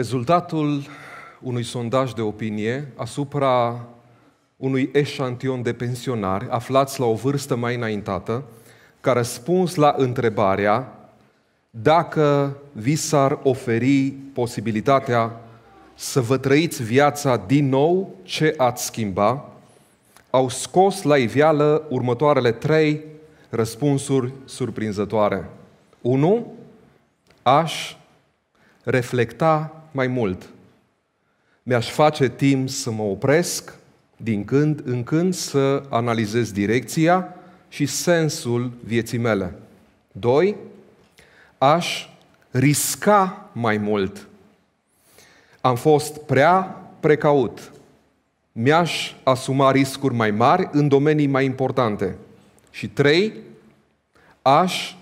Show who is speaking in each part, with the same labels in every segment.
Speaker 1: rezultatul unui sondaj de opinie asupra unui eșantion de pensionari aflați la o vârstă mai înaintată, a răspuns la întrebarea dacă vi s-ar oferi posibilitatea să vă trăiți viața din nou ce ați schimba, au scos la iveală următoarele trei răspunsuri surprinzătoare. 1. Aș reflecta mai mult. Mi-aș face timp să mă opresc din când în când să analizez direcția și sensul vieții mele. 2. Aș risca mai mult. Am fost prea precaut. Mi-aș asuma riscuri mai mari în domenii mai importante. Și 3. Aș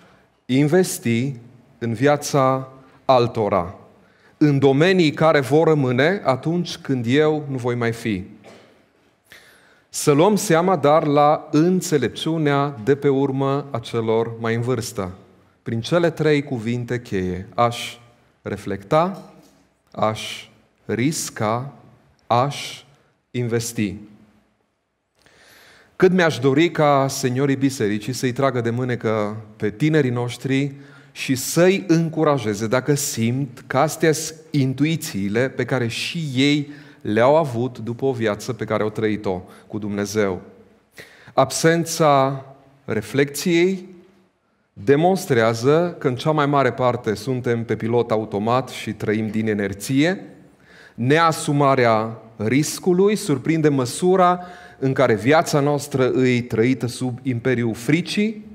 Speaker 1: investi în viața altora în domenii care vor rămâne atunci când eu nu voi mai fi. Să luăm seama, dar, la înțelepciunea de pe urmă a celor mai în vârstă. Prin cele trei cuvinte cheie, aș reflecta, aș risca, aș investi. Cât mi-aș dori ca seniorii bisericii să-i tragă de mânecă pe tinerii noștri și să-i încurajeze dacă simt că astea sunt intuițiile pe care și ei le-au avut după o viață pe care au trăit-o cu Dumnezeu. Absența reflecției demonstrează că în cea mai mare parte suntem pe pilot automat și trăim din energie. Neasumarea riscului surprinde măsura în care viața noastră îi trăită sub imperiul fricii,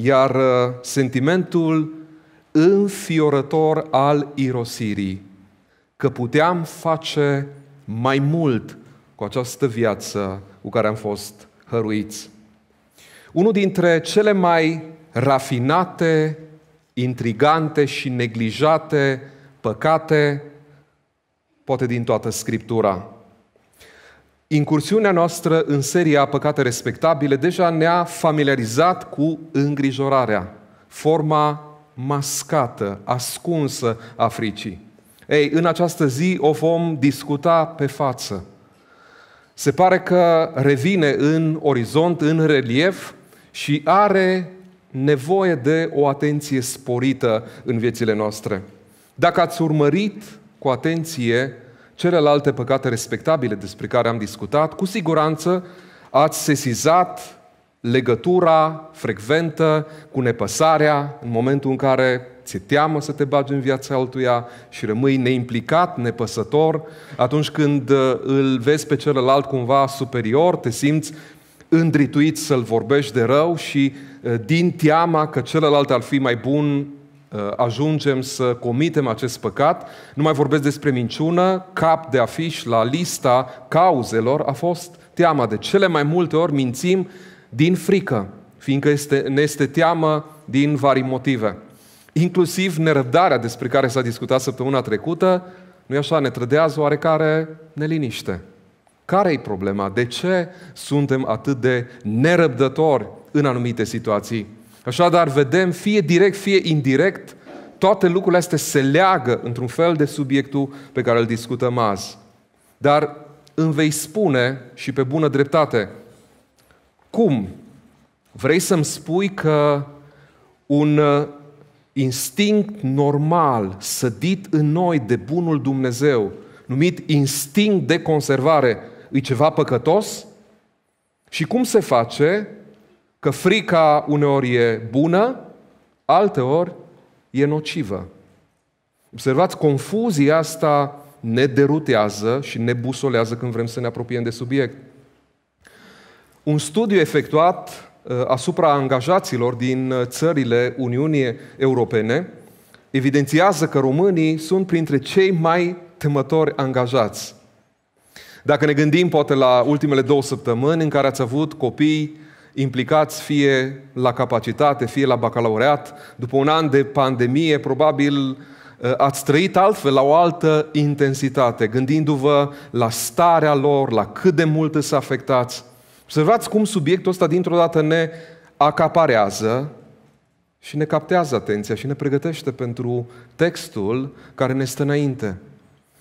Speaker 1: iar uh, sentimentul înfiorător al irosirii, că puteam face mai mult cu această viață cu care am fost hăruiți. Unul dintre cele mai rafinate, intrigante și neglijate păcate, poate din toată Scriptura. Incursiunea noastră în seria Păcate Respectabile deja ne-a familiarizat cu îngrijorarea, forma mascată, ascunsă a fricii. Ei, în această zi o vom discuta pe față. Se pare că revine în orizont, în relief și are nevoie de o atenție sporită în viețile noastre. Dacă ați urmărit cu atenție celelalte păcate respectabile despre care am discutat, cu siguranță ați sesizat legătura frecventă cu nepăsarea în momentul în care ți-e teamă să te bagi în viața altuia și rămâi neimplicat, nepăsător, atunci când uh, îl vezi pe celălalt cumva superior, te simți îndrituit să-l vorbești de rău și uh, din teama că celălalt ar fi mai bun, Uh, ajungem să comitem acest păcat. Nu mai vorbesc despre minciună, cap de afiș la lista cauzelor a fost teama. De cele mai multe ori mințim din frică, fiindcă este, ne este teamă din vari motive. Inclusiv nerăbdarea despre care s-a discutat săptămâna trecută, nu e așa, ne trădează oarecare neliniște. care e problema? De ce suntem atât de nerăbdători în anumite situații? Așadar, vedem, fie direct, fie indirect, toate lucrurile astea se leagă într-un fel de subiectul pe care îl discutăm azi. Dar îmi vei spune și pe bună dreptate, cum vrei să-mi spui că un uh, instinct normal sădit în noi de bunul Dumnezeu, numit instinct de conservare, e ceva păcătos? Și cum se face Că frica uneori e bună, alteori e nocivă. Observați, confuzia asta ne derutează și ne busolează când vrem să ne apropiem de subiect. Un studiu efectuat uh, asupra angajaților din uh, țările Uniunii Europene evidențiază că românii sunt printre cei mai temători angajați. Dacă ne gândim poate la ultimele două săptămâni în care ați avut copii implicați fie la capacitate, fie la bacalaureat, după un an de pandemie, probabil eh, ați trăit altfel, la o altă intensitate, gândindu-vă la starea lor, la cât de mult îți afectați. Observați cum subiectul ăsta dintr-o dată ne acaparează și ne captează atenția și ne pregătește pentru textul care ne stă înainte.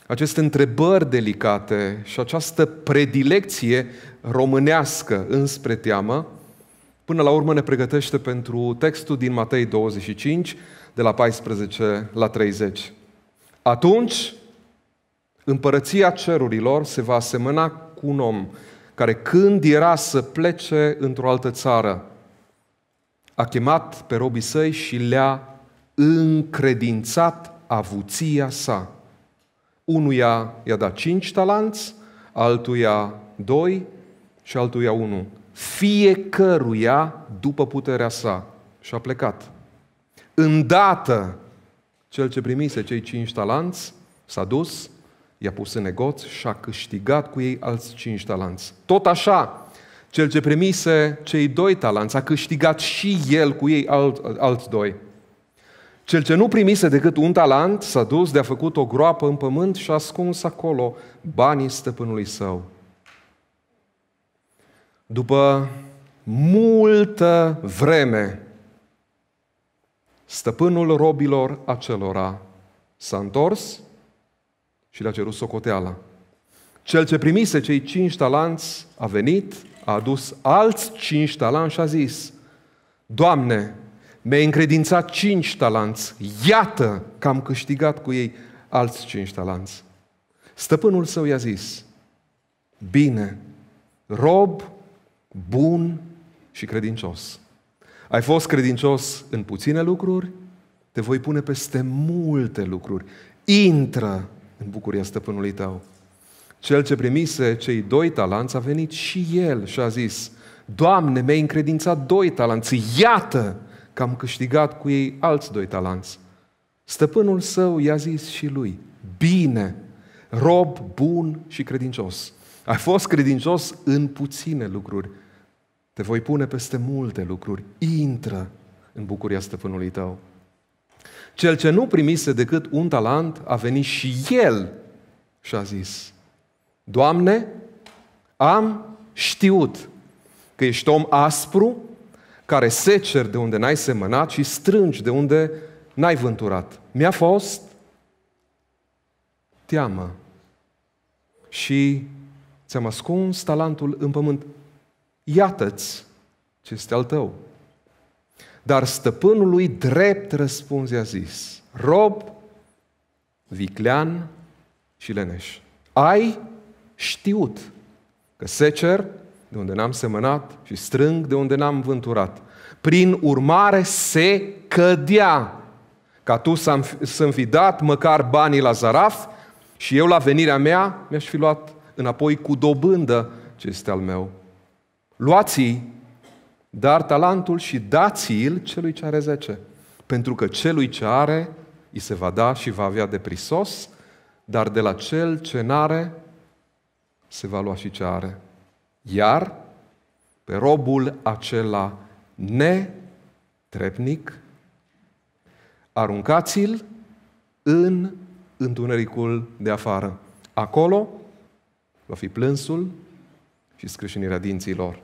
Speaker 1: Aceste întrebări delicate și această predilecție românească înspre teamă până la urmă ne pregătește pentru textul din Matei 25, de la 14 la 30. Atunci, împărăția cerurilor se va asemăna cu un om care când era să plece într-o altă țară, a chemat pe robii săi și le-a încredințat avuția sa. Unuia i-a dat cinci talanți, altuia doi și altuia unu fiecăruia după puterea sa. Și a plecat. Îndată, cel ce primise cei cinci talanți s-a dus, i-a pus în negoț și a câștigat cu ei alți cinci talanți. Tot așa, cel ce primise cei doi talanți a câștigat și el cu ei alt, alți doi. Cel ce nu primise decât un talent s-a dus de a făcut o groapă în pământ și a ascuns acolo banii stăpânului său. După multă vreme, stăpânul robilor acelora s-a întors și le-a cerut socoteala. Cel ce primise cei cinci talanți a venit, a adus alți cinci talanți și a zis, Doamne, mi-ai încredințat cinci talanți, iată că am câștigat cu ei alți cinci talanți. Stăpânul său i-a zis, bine, rob bun și credincios. Ai fost credincios în puține lucruri, te voi pune peste multe lucruri. Intră în bucuria stăpânului tău. Cel ce primise cei doi talanți a venit și el și a zis, Doamne, mi-ai încredințat doi talanți, iată că am câștigat cu ei alți doi talanți. Stăpânul său i-a zis și lui, bine, rob bun și credincios. Ai fost credincios în puține lucruri. Te voi pune peste multe lucruri. Intră în bucuria stăpânului tău. Cel ce nu primise decât un talent a venit și el și a zis, Doamne, am știut că ești om aspru, care seceri de unde n-ai semănat și strângi de unde n-ai vânturat. Mi-a fost teamă și ți-am ascuns talentul în pământ, iată-ți ce este al tău. Dar lui drept răspuns i-a zis, rob, viclean și leneș. Ai știut că secer de unde n-am semănat și strâng de unde n-am vânturat. Prin urmare se cădea ca tu să-mi fi dat măcar banii la zaraf și eu la venirea mea mi-aș fi luat înapoi cu dobândă ce este al meu. Luați-i, dar talentul și dați-l celui ce are zece, pentru că celui ce are îi se va da și va avea de prisos, dar de la cel ce n-are se va lua și ce are. Iar pe robul acela netrepnic, aruncați-l în întunericul de afară. Acolo va fi plânsul și scrâșinirea dinților.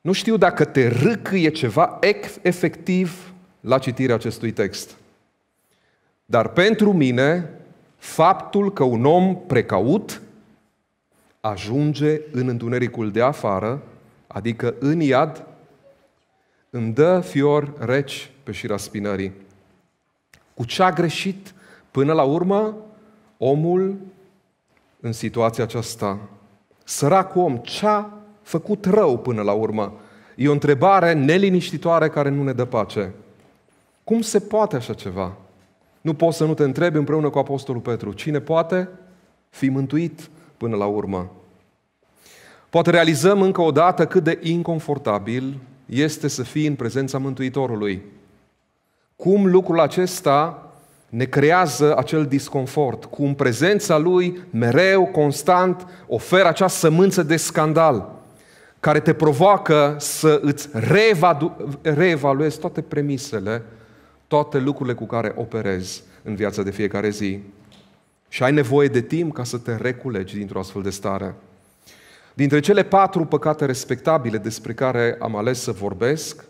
Speaker 1: Nu știu dacă te râcâie ceva efectiv la citirea acestui text. Dar pentru mine, faptul că un om precaut ajunge în întunericul de afară, adică în iad, îmi dă fior reci pe șira spinării. Cu ce a greșit până la urmă omul în situația aceasta. Săracul om, ce a făcut rău până la urmă? E o întrebare neliniștitoare care nu ne dă pace. Cum se poate așa ceva? Nu poți să nu te întrebi împreună cu Apostolul Petru. Cine poate fi mântuit până la urmă? Poate realizăm încă o dată cât de inconfortabil este să fii în prezența Mântuitorului. Cum lucrul acesta ne creează acel disconfort. Cu în prezența Lui, mereu, constant, oferă acea sămânță de scandal care te provoacă să îți reevaluezi toate premisele, toate lucrurile cu care operezi în viața de fiecare zi. Și ai nevoie de timp ca să te reculegi dintr-o astfel de stare. Dintre cele patru păcate respectabile despre care am ales să vorbesc,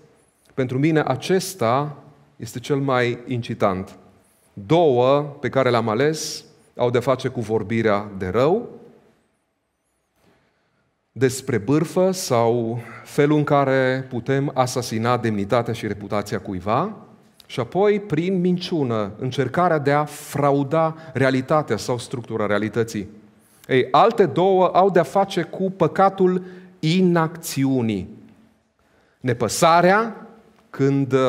Speaker 1: pentru mine acesta este cel mai incitant. Două pe care le-am ales au de face cu vorbirea de rău, despre bârfă sau felul în care putem asasina demnitatea și reputația cuiva, și apoi, prin minciună, încercarea de a frauda realitatea sau structura realității. Ei, alte două au de-a face cu păcatul inacțiunii. Nepăsarea, când uh,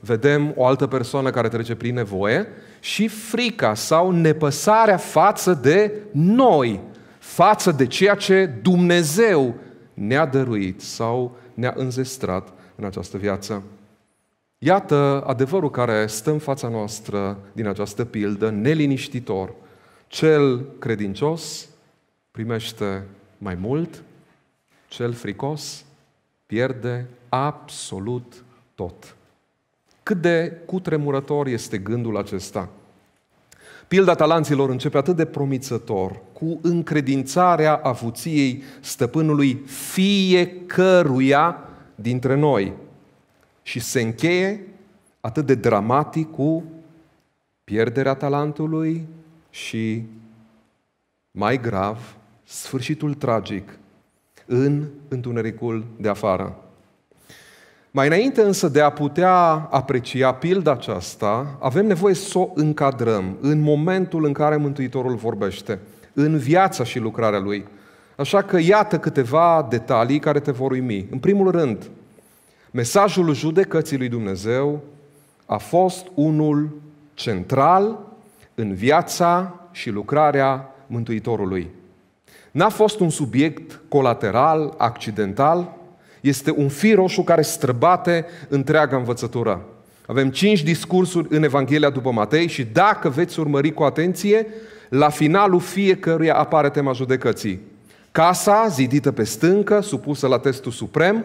Speaker 1: vedem o altă persoană care trece prin nevoie, și frica sau nepăsarea față de noi, față de ceea ce Dumnezeu ne-a dăruit sau ne-a înzestrat în această viață. Iată adevărul care stă în fața noastră din această pildă, neliniștitor. Cel credincios primește mai mult, cel fricos pierde absolut tot. Cât de cutremurător este gândul acesta? Pilda talanților începe atât de promițător cu încredințarea avuției stăpânului fiecăruia dintre noi și se încheie atât de dramatic cu pierderea talentului și, mai grav, sfârșitul tragic în întunericul de afară. Mai înainte însă de a putea aprecia pilda aceasta, avem nevoie să o încadrăm în momentul în care Mântuitorul vorbește, în viața și lucrarea Lui. Așa că iată câteva detalii care te vor uimi. În primul rând, mesajul judecății lui Dumnezeu a fost unul central în viața și lucrarea Mântuitorului. N-a fost un subiect colateral, accidental, este un fir roșu care străbate întreaga învățătură. Avem cinci discursuri în Evanghelia după Matei și dacă veți urmări cu atenție, la finalul fiecăruia apare tema judecății. Casa, zidită pe stâncă, supusă la testul suprem,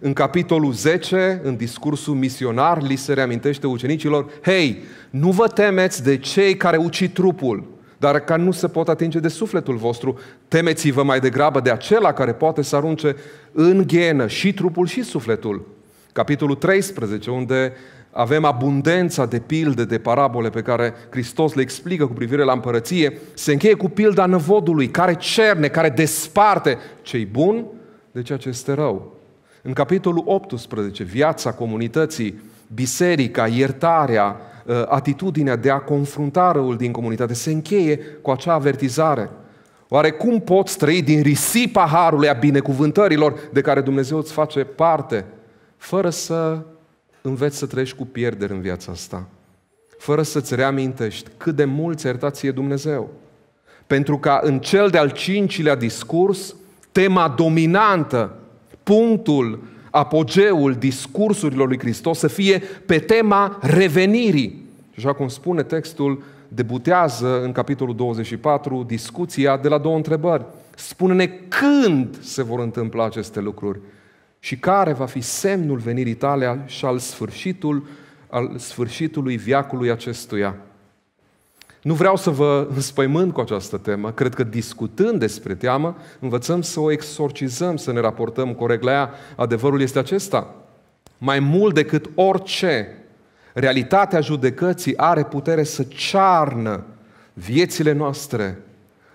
Speaker 1: în capitolul 10, în discursul misionar, li se reamintește ucenicilor, hei, nu vă temeți de cei care ucit trupul, dar ca nu se pot atinge de sufletul vostru. Temeți-vă mai degrabă de acela care poate să arunce în ghenă și trupul și sufletul. Capitolul 13, unde avem abundența de pilde, de parabole pe care Hristos le explică cu privire la împărăție, se încheie cu pilda năvodului, care cerne, care desparte cei buni de ceea ce este rău. În capitolul 18, viața comunității, biserica, iertarea, Uh, atitudinea de a confrunta răul din comunitate se încheie cu acea avertizare. Oare cum poți trăi din risipa harului a binecuvântărilor de care Dumnezeu îți face parte, fără să înveți să trăiești cu pierderi în viața asta? Fără să-ți reamintești cât de mult ți-a iertat ție Dumnezeu? Pentru ca în cel de-al cincilea discurs, tema dominantă, punctul apogeul discursurilor lui Hristos să fie pe tema revenirii. Și așa cum spune textul, debutează în capitolul 24 discuția de la două întrebări. Spune-ne când se vor întâmpla aceste lucruri și care va fi semnul venirii tale și al sfârșitul, al sfârșitului viacului acestuia. Nu vreau să vă înspăimânt cu această temă, cred că discutând despre teamă, învățăm să o exorcizăm, să ne raportăm corect la ea. Adevărul este acesta. Mai mult decât orice, realitatea judecății are putere să cearnă viețile noastre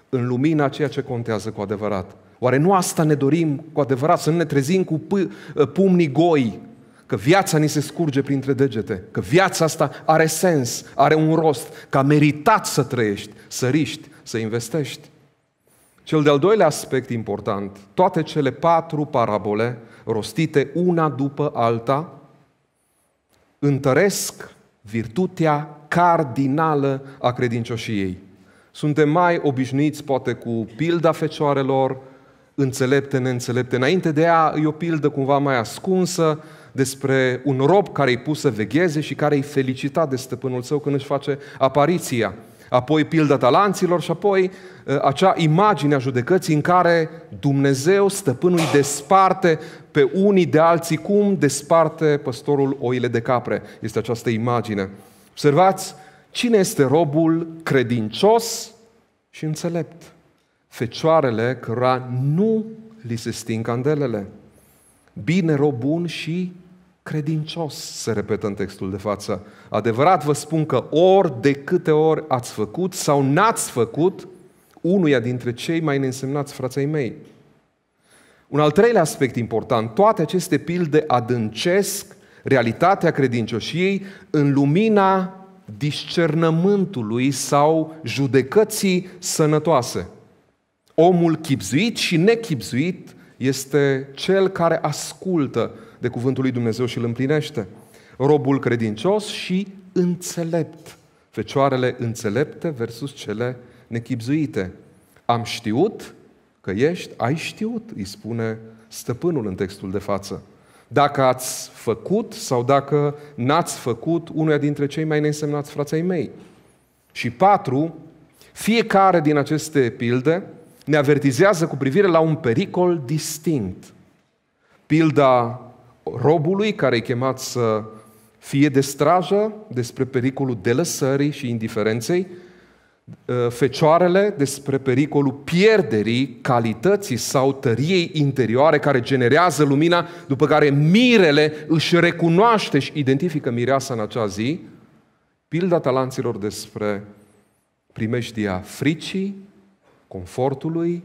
Speaker 1: în lumina ceea ce contează cu adevărat. Oare nu asta ne dorim cu adevărat, să nu ne trezim cu p- pumnii goi, că viața ni se scurge printre degete, că viața asta are sens, are un rost, că a meritat să trăiești, să riști, să investești. Cel de-al doilea aspect important, toate cele patru parabole rostite una după alta, întăresc virtutea cardinală a credincioșiei. Suntem mai obișnuiți poate cu pilda fecioarelor, înțelepte, neînțelepte. Înainte de ea e o pildă cumva mai ascunsă, despre un rob care îi pus să vegheze și care îi felicita de stăpânul său când își face apariția. Apoi pilda talanților și apoi ă, acea imagine a judecății în care Dumnezeu, stăpânul, îi desparte pe unii de alții cum desparte păstorul oile de capre. Este această imagine. Observați cine este robul credincios și înțelept. Fecioarele cărora nu li se sting candelele. Bine rob bun și credincios, se repetă în textul de față. Adevărat vă spun că ori de câte ori ați făcut sau n-ați făcut unuia dintre cei mai neînsemnați frații mei. Un al treilea aspect important, toate aceste pilde adâncesc realitatea credincioșiei în lumina discernământului sau judecății sănătoase. Omul chipzuit și nechipzuit este cel care ascultă de cuvântul lui Dumnezeu și îl împlinește. Robul credincios și înțelept. Fecioarele înțelepte versus cele nechipzuite. Am știut că ești, ai știut, îi spune stăpânul în textul de față. Dacă ați făcut sau dacă n-ați făcut unuia dintre cei mai neînsemnați frații mei. Și patru, fiecare din aceste pilde ne avertizează cu privire la un pericol distinct. Pilda robului care e chemat să fie de strajă despre pericolul delăsării și indiferenței, ă, fecioarele despre pericolul pierderii calității sau tăriei interioare care generează lumina, după care mirele își recunoaște și identifică mireasa în acea zi, pilda talanților despre primejdia fricii, confortului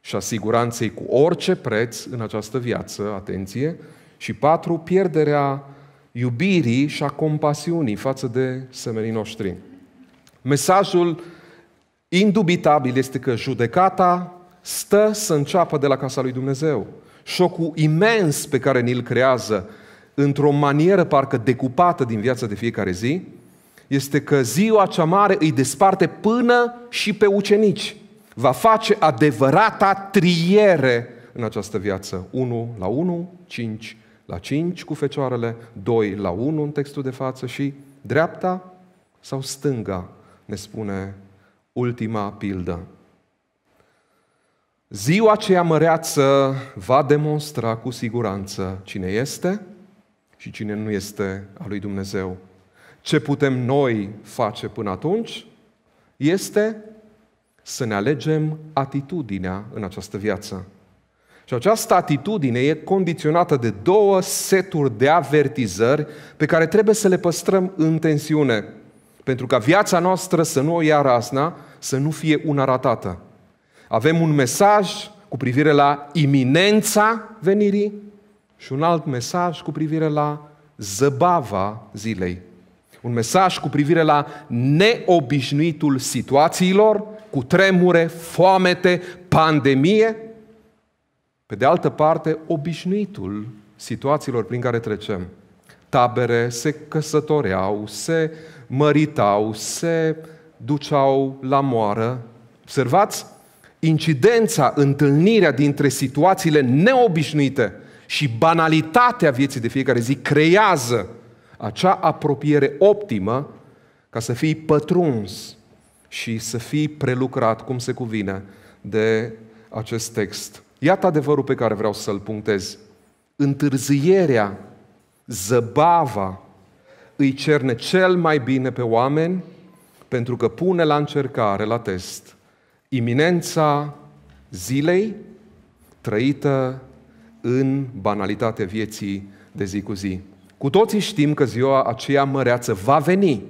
Speaker 1: și a siguranței cu orice preț în această viață, atenție, și patru, pierderea iubirii și a compasiunii față de semenii noștri. Mesajul indubitabil este că judecata stă să înceapă de la casa lui Dumnezeu. Șocul imens pe care ni-l creează într-o manieră parcă decupată din viața de fiecare zi, este că ziua cea mare îi desparte până și pe ucenici. Va face adevărata triere în această viață. 1 la 1, 5 la 5 cu fecioarele, 2 la 1 în textul de față și dreapta sau stânga, ne spune ultima pildă. Ziua aceea măreață va demonstra cu siguranță cine este și cine nu este a lui Dumnezeu. Ce putem noi face până atunci este să ne alegem atitudinea în această viață. Și această atitudine e condiționată de două seturi de avertizări pe care trebuie să le păstrăm în tensiune, pentru ca viața noastră să nu o ia rasna, să nu fie una ratată. Avem un mesaj cu privire la iminența venirii și un alt mesaj cu privire la zăbava zilei. Un mesaj cu privire la neobișnuitul situațiilor, cu tremure, foamete, pandemie – pe de altă parte, obișnuitul situațiilor prin care trecem. Tabere se căsătoreau, se măritau, se duceau la moară. Observați incidența, întâlnirea dintre situațiile neobișnuite și banalitatea vieții de fiecare zi creează acea apropiere optimă ca să fii pătruns și să fii prelucrat cum se cuvine de acest text Iată adevărul pe care vreau să-l punctez. Întârzierea, zăbava, îi cerne cel mai bine pe oameni pentru că pune la încercare, la test, iminența zilei trăită în banalitatea vieții de zi cu zi. Cu toții știm că ziua aceea măreață va veni,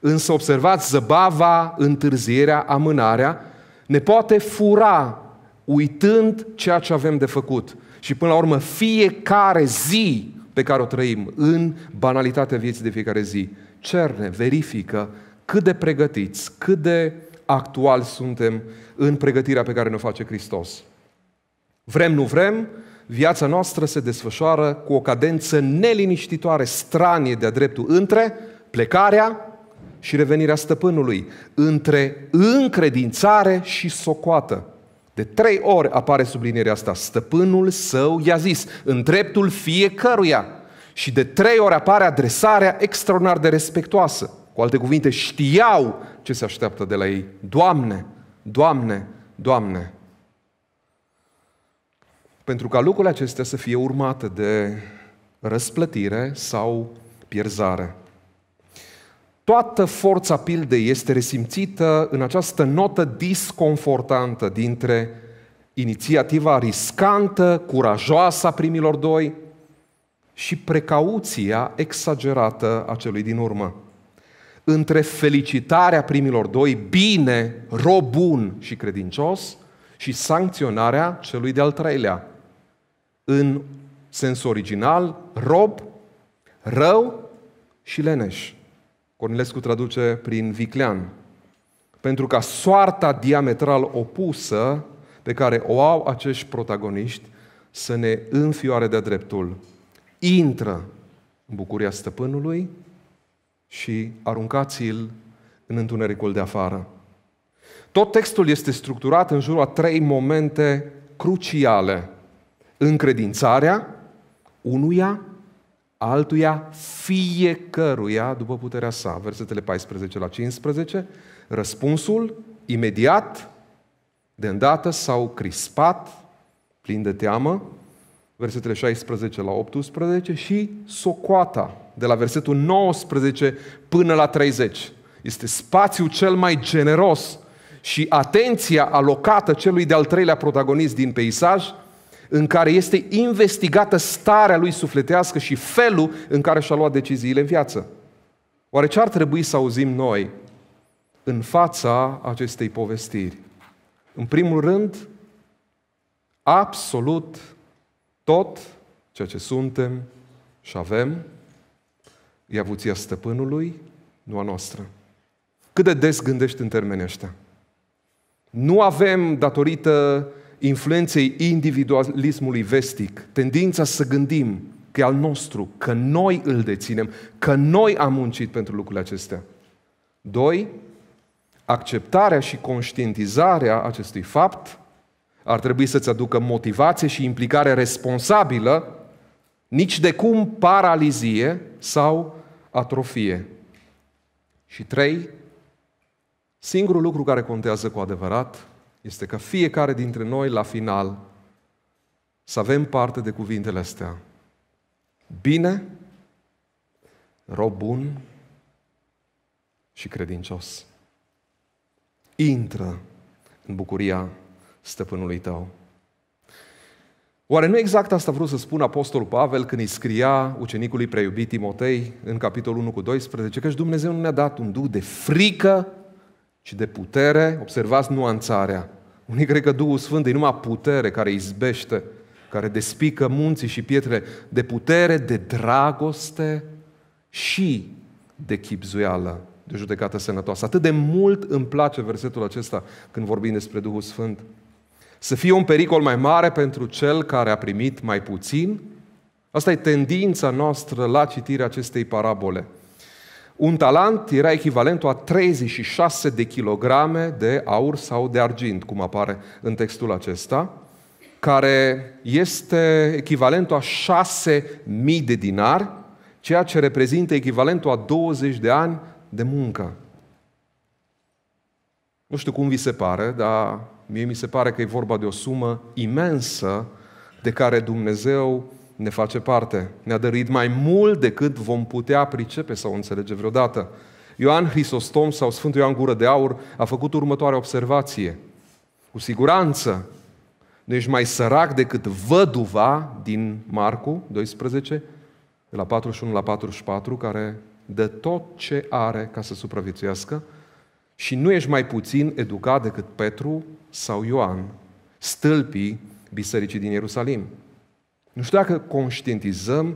Speaker 1: însă observați, zăbava, întârzierea, amânarea ne poate fura uitând ceea ce avem de făcut. Și până la urmă, fiecare zi pe care o trăim în banalitatea vieții de fiecare zi, cerne, verifică cât de pregătiți, cât de actual suntem în pregătirea pe care ne-o face Hristos. Vrem, nu vrem, viața noastră se desfășoară cu o cadență neliniștitoare, stranie de-a dreptul, între plecarea și revenirea stăpânului, între încredințare și socoată. De trei ori apare sublinierea asta. Stăpânul său i-a zis, în dreptul fiecăruia. Și de trei ori apare adresarea extraordinar de respectoasă. Cu alte cuvinte, știau ce se așteaptă de la ei. Doamne, Doamne, Doamne. Pentru ca lucrurile acestea să fie urmate de răsplătire sau pierzare. Toată forța pildei este resimțită în această notă disconfortantă dintre inițiativa riscantă, curajoasă a primilor doi și precauția exagerată a celui din urmă. Între felicitarea primilor doi, bine, robun și credincios, și sancționarea celui de-al treilea. În sens original, rob, rău și leneș. Cornilescu traduce prin viclean. Pentru ca soarta diametral opusă pe care o au acești protagoniști să ne înfioare de-a dreptul. Intră în bucuria stăpânului și aruncați-l în întunericul de afară. Tot textul este structurat în jurul a trei momente cruciale. Încredințarea unuia, altuia fiecăruia după puterea sa. Versetele 14 la 15, răspunsul imediat, de îndată s-au crispat, plin de teamă, versetele 16 la 18 și socoata, de la versetul 19 până la 30. Este spațiul cel mai generos și atenția alocată celui de-al treilea protagonist din peisaj – în care este investigată starea lui sufletească și felul în care și-a luat deciziile în viață. Oare ce ar trebui să auzim noi în fața acestei povestiri? În primul rând, absolut tot ceea ce suntem și avem e avuția stăpânului, nu a noastră. Cât de des gândești în termenii ăștia? Nu avem datorită influenței individualismului vestic, tendința să gândim că e al nostru, că noi îl deținem, că noi am muncit pentru lucrurile acestea. Doi, acceptarea și conștientizarea acestui fapt ar trebui să-ți aducă motivație și implicare responsabilă, nici de cum paralizie sau atrofie. Și trei, singurul lucru care contează cu adevărat este că fiecare dintre noi, la final, să avem parte de cuvintele astea. Bine, rob bun și credincios. Intră în bucuria stăpânului tău. Oare nu exact asta vreau să spun Apostolul Pavel când îi scria ucenicului preiubit Timotei în capitolul 1 cu 12, și Dumnezeu nu ne-a dat un duh de frică, ci de putere, observați nuanțarea, unii cred că Duhul Sfânt e numai putere care izbește, care despică munții și pietre de putere, de dragoste și de chipzuială, de judecată sănătoasă. Atât de mult îmi place versetul acesta când vorbim despre Duhul Sfânt. Să fie un pericol mai mare pentru cel care a primit mai puțin? Asta e tendința noastră la citirea acestei parabole – un talent era echivalentul a 36 de kilograme de aur sau de argint, cum apare în textul acesta, care este echivalentul a 6.000 de dinari, ceea ce reprezintă echivalentul a 20 de ani de muncă. Nu știu cum vi se pare, dar mie mi se pare că e vorba de o sumă imensă de care Dumnezeu ne face parte. Ne-a dăruit mai mult decât vom putea pricepe sau înțelege vreodată. Ioan Hristostom sau Sfântul Ioan Gură de Aur a făcut următoarea observație. Cu siguranță, nu ești mai sărac decât văduva din Marcu 12, de la 41 la 44, care dă tot ce are ca să supraviețuiască, și nu ești mai puțin educat decât Petru sau Ioan, stâlpii bisericii din Ierusalim. Nu știu dacă conștientizăm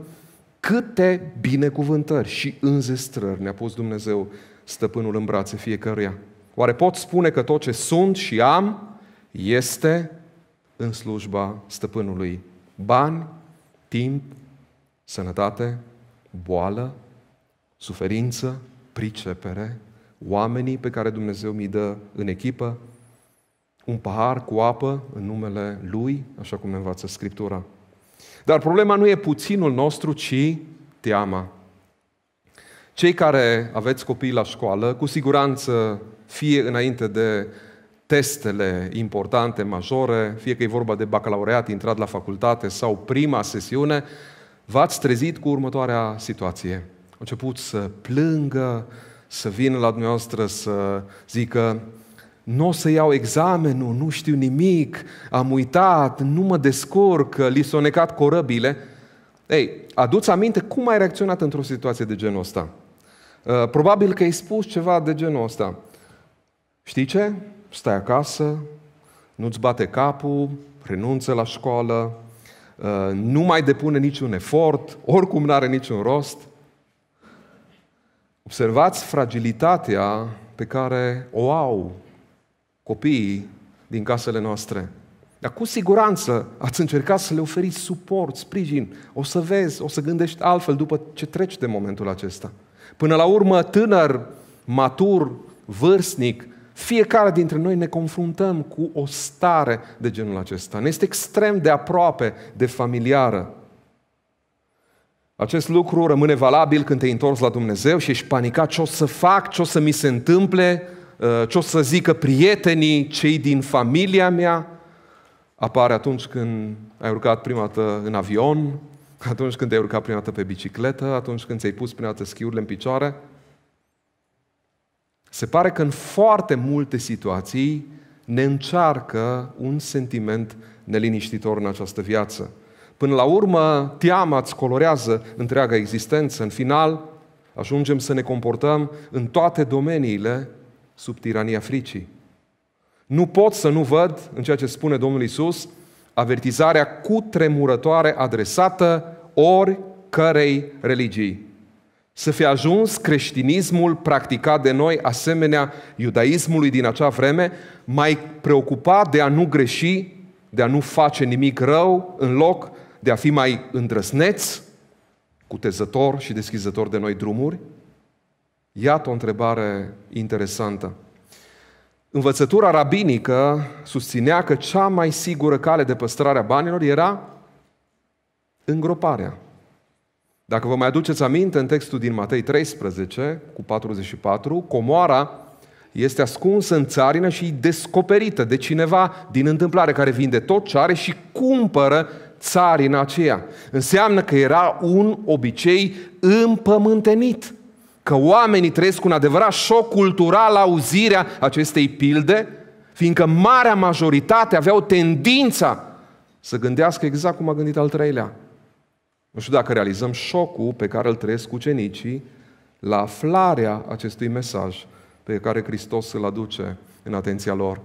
Speaker 1: câte binecuvântări și înzestrări ne-a pus Dumnezeu stăpânul în brațe fiecăruia. Oare pot spune că tot ce sunt și am este în slujba stăpânului? Bani, timp, sănătate, boală, suferință, pricepere, oamenii pe care Dumnezeu mi dă în echipă, un pahar cu apă în numele Lui, așa cum ne învață Scriptura. Dar problema nu e puținul nostru, ci teama. Cei care aveți copii la școală, cu siguranță, fie înainte de testele importante, majore, fie că e vorba de bacalaureat, intrat la facultate sau prima sesiune, v-ați trezit cu următoarea situație. Au început să plângă, să vină la dumneavoastră să zică nu o să iau examenul, nu știu nimic, am uitat, nu mă descurc, li s-au necat corăbile. Ei, aduți aminte cum ai reacționat într-o situație de genul ăsta. Uh, probabil că ai spus ceva de genul ăsta. Știi ce? Stai acasă, nu-ți bate capul, renunță la școală, uh, nu mai depune niciun efort, oricum nu are niciun rost. Observați fragilitatea pe care o au copiii din casele noastre. Dar cu siguranță ați încercat să le oferiți suport, sprijin. O să vezi, o să gândești altfel după ce treci de momentul acesta. Până la urmă, tânăr, matur, vârstnic, fiecare dintre noi ne confruntăm cu o stare de genul acesta. Ne este extrem de aproape, de familiară. Acest lucru rămâne valabil când te întorci la Dumnezeu și ești panicat ce o să fac, ce o să mi se întâmple, Uh, ce o să zică prietenii, cei din familia mea, apare atunci când ai urcat prima dată în avion, atunci când ai urcat prima dată pe bicicletă, atunci când ți-ai pus prima dată schiurile în picioare. Se pare că în foarte multe situații ne încearcă un sentiment neliniștitor în această viață. Până la urmă, teama îți colorează întreaga existență. În final, ajungem să ne comportăm în toate domeniile sub tirania fricii. Nu pot să nu văd, în ceea ce spune Domnul Isus, avertizarea cu tremurătoare adresată oricărei religii. Să fie ajuns creștinismul practicat de noi, asemenea iudaismului din acea vreme, mai preocupat de a nu greși, de a nu face nimic rău, în loc de a fi mai îndrăsneți, cutezător și deschizător de noi drumuri, Iată o întrebare interesantă. Învățătura rabinică susținea că cea mai sigură cale de păstrare a banilor era îngroparea. Dacă vă mai aduceți aminte, în textul din Matei 13, cu 44, comoara este ascunsă în țarină și descoperită de cineva din întâmplare care vinde tot ce are și cumpără țarina aceea. Înseamnă că era un obicei împământenit că oamenii trăiesc un adevărat șoc cultural la auzirea acestei pilde, fiindcă marea majoritate aveau tendința să gândească exact cum a gândit al treilea. Nu știu dacă realizăm șocul pe care îl trăiesc ucenicii la aflarea acestui mesaj pe care Hristos îl aduce în atenția lor.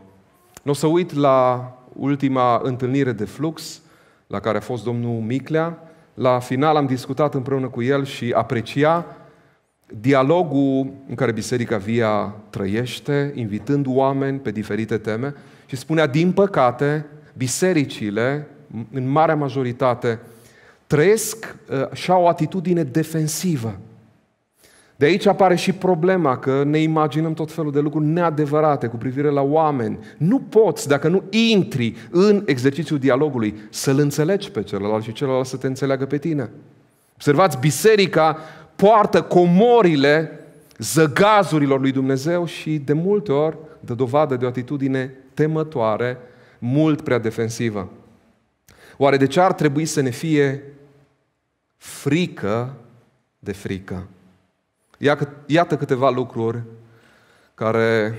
Speaker 1: Nu o să uit la ultima întâlnire de flux la care a fost domnul Miclea. La final am discutat împreună cu el și aprecia dialogul în care Biserica Via trăiește, invitând oameni pe diferite teme și spunea, din păcate, bisericile, în marea majoritate, trăiesc uh, și au o atitudine defensivă. De aici apare și problema că ne imaginăm tot felul de lucruri neadevărate cu privire la oameni. Nu poți, dacă nu intri în exercițiul dialogului, să-l înțelegi pe celălalt și celălalt să te înțeleagă pe tine. Observați, biserica poartă comorile zăgazurilor lui Dumnezeu și de multe ori dă dovadă de o atitudine temătoare, mult prea defensivă. Oare de ce ar trebui să ne fie frică de frică? Iată câteva lucruri care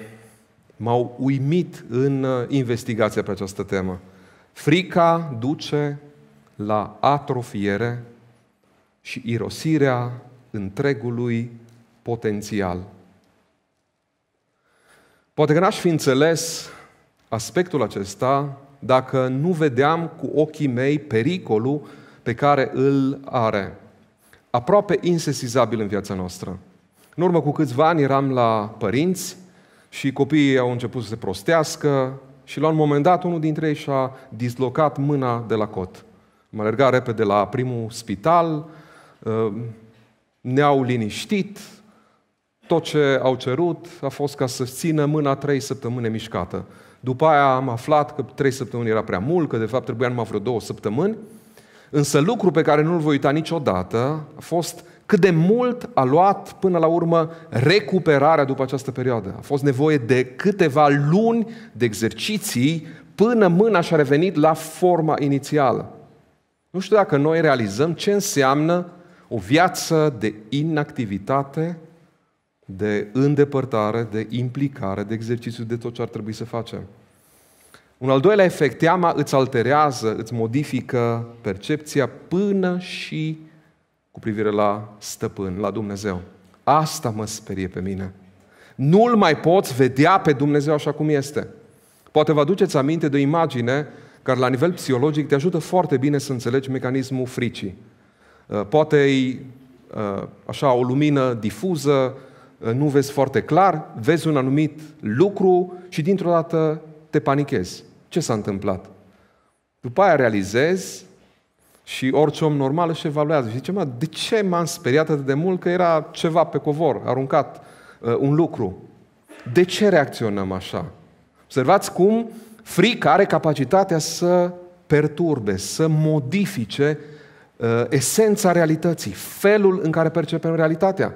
Speaker 1: m-au uimit în uh, investigația pe această temă. Frica duce la atrofiere și irosirea întregului potențial. Poate că n-aș fi înțeles aspectul acesta dacă nu vedeam cu ochii mei pericolul pe care îl are. Aproape insesizabil în viața noastră. În urmă cu câțiva ani eram la părinți și copiii au început să se prostească și la un moment dat unul dintre ei și-a dislocat mâna de la cot. M-a repede la primul spital, uh, ne-au liniștit, tot ce au cerut a fost ca să țină mâna trei săptămâni mișcată. După aia am aflat că trei săptămâni era prea mult, că de fapt trebuia numai vreo două săptămâni, însă lucru pe care nu-l voi uita niciodată a fost cât de mult a luat până la urmă recuperarea după această perioadă. A fost nevoie de câteva luni de exerciții până mâna și-a revenit la forma inițială. Nu știu dacă noi realizăm ce înseamnă o viață de inactivitate, de îndepărtare, de implicare, de exercițiu, de tot ce ar trebui să facem. Un al doilea efect, teama îți alterează, îți modifică percepția până și cu privire la stăpân, la Dumnezeu. Asta mă sperie pe mine. Nu-L mai poți vedea pe Dumnezeu așa cum este. Poate vă aduceți aminte de o imagine care la nivel psihologic te ajută foarte bine să înțelegi mecanismul fricii. Uh, poate e uh, așa o lumină difuză, uh, nu vezi foarte clar, vezi un anumit lucru și dintr-o dată te panichezi. Ce s-a întâmplat? După aia realizezi și orice om normal își evaluează. Și zice, mă, de ce m-am speriat atât de mult că era ceva pe covor, aruncat uh, un lucru? De ce reacționăm așa? Observați cum frica are capacitatea să perturbe, să modifice Uh, esența realității, felul în care percepem realitatea.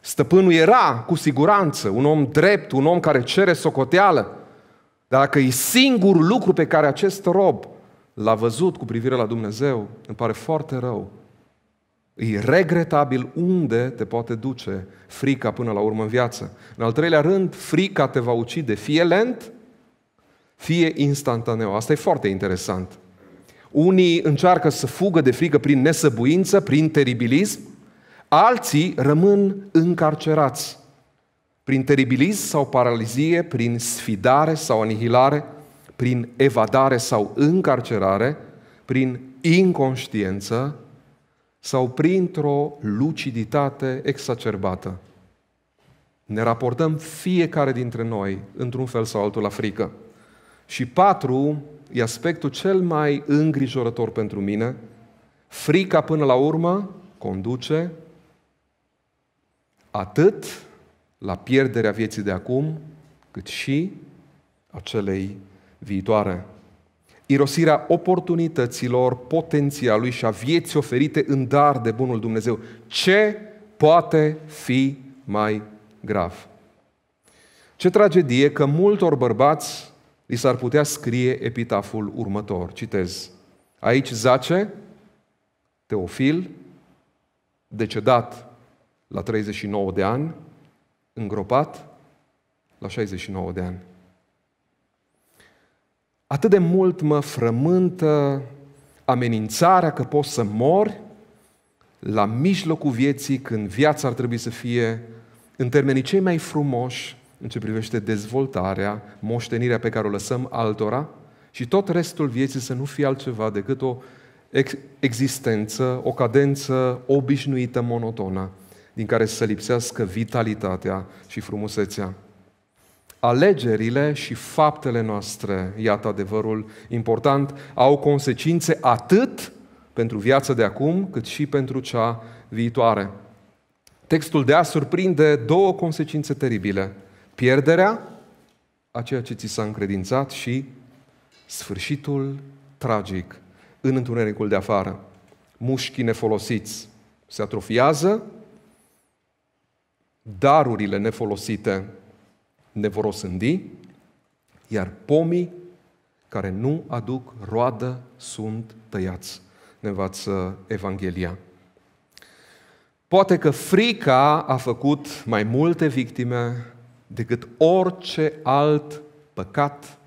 Speaker 1: Stăpânul era, cu siguranță, un om drept, un om care cere socoteală, dar dacă e singurul lucru pe care acest rob l-a văzut cu privire la Dumnezeu, îmi pare foarte rău. E regretabil unde te poate duce frica până la urmă în viață. În al treilea rând, frica te va ucide fie lent, fie instantaneu. Asta e foarte interesant. Unii încearcă să fugă de frică prin nesăbuință, prin teribilism, alții rămân încarcerați prin teribilism sau paralizie, prin sfidare sau anihilare, prin evadare sau încarcerare, prin inconștiență sau printr-o luciditate exacerbată. Ne raportăm fiecare dintre noi, într-un fel sau altul, la frică. Și patru, e aspectul cel mai îngrijorător pentru mine. Frica până la urmă conduce atât la pierderea vieții de acum, cât și a celei viitoare. Irosirea oportunităților, potențialului și a vieții oferite în dar de bunul Dumnezeu. Ce poate fi mai grav? Ce tragedie că multor bărbați li s-ar putea scrie epitaful următor. Citez. Aici zace Teofil, decedat la 39 de ani, îngropat la 69 de ani. Atât de mult mă frământă amenințarea că poți să mori la mijlocul vieții, când viața ar trebui să fie, în termenii cei mai frumoși, în ce privește dezvoltarea, moștenirea pe care o lăsăm altora și tot restul vieții să nu fie altceva decât o ex- existență, o cadență obișnuită, monotonă, din care să lipsească vitalitatea și frumusețea. Alegerile și faptele noastre, iată adevărul important, au consecințe atât pentru viața de acum, cât și pentru cea viitoare. Textul de a surprinde două consecințe teribile – pierderea a ceea ce ți s-a încredințat și sfârșitul tragic în întunericul de afară. Mușchii nefolosiți se atrofiază, darurile nefolosite ne vor osândi, iar pomii care nu aduc roadă sunt tăiați, ne învață Evanghelia. Poate că frica a făcut mai multe victime decât orice alt păcat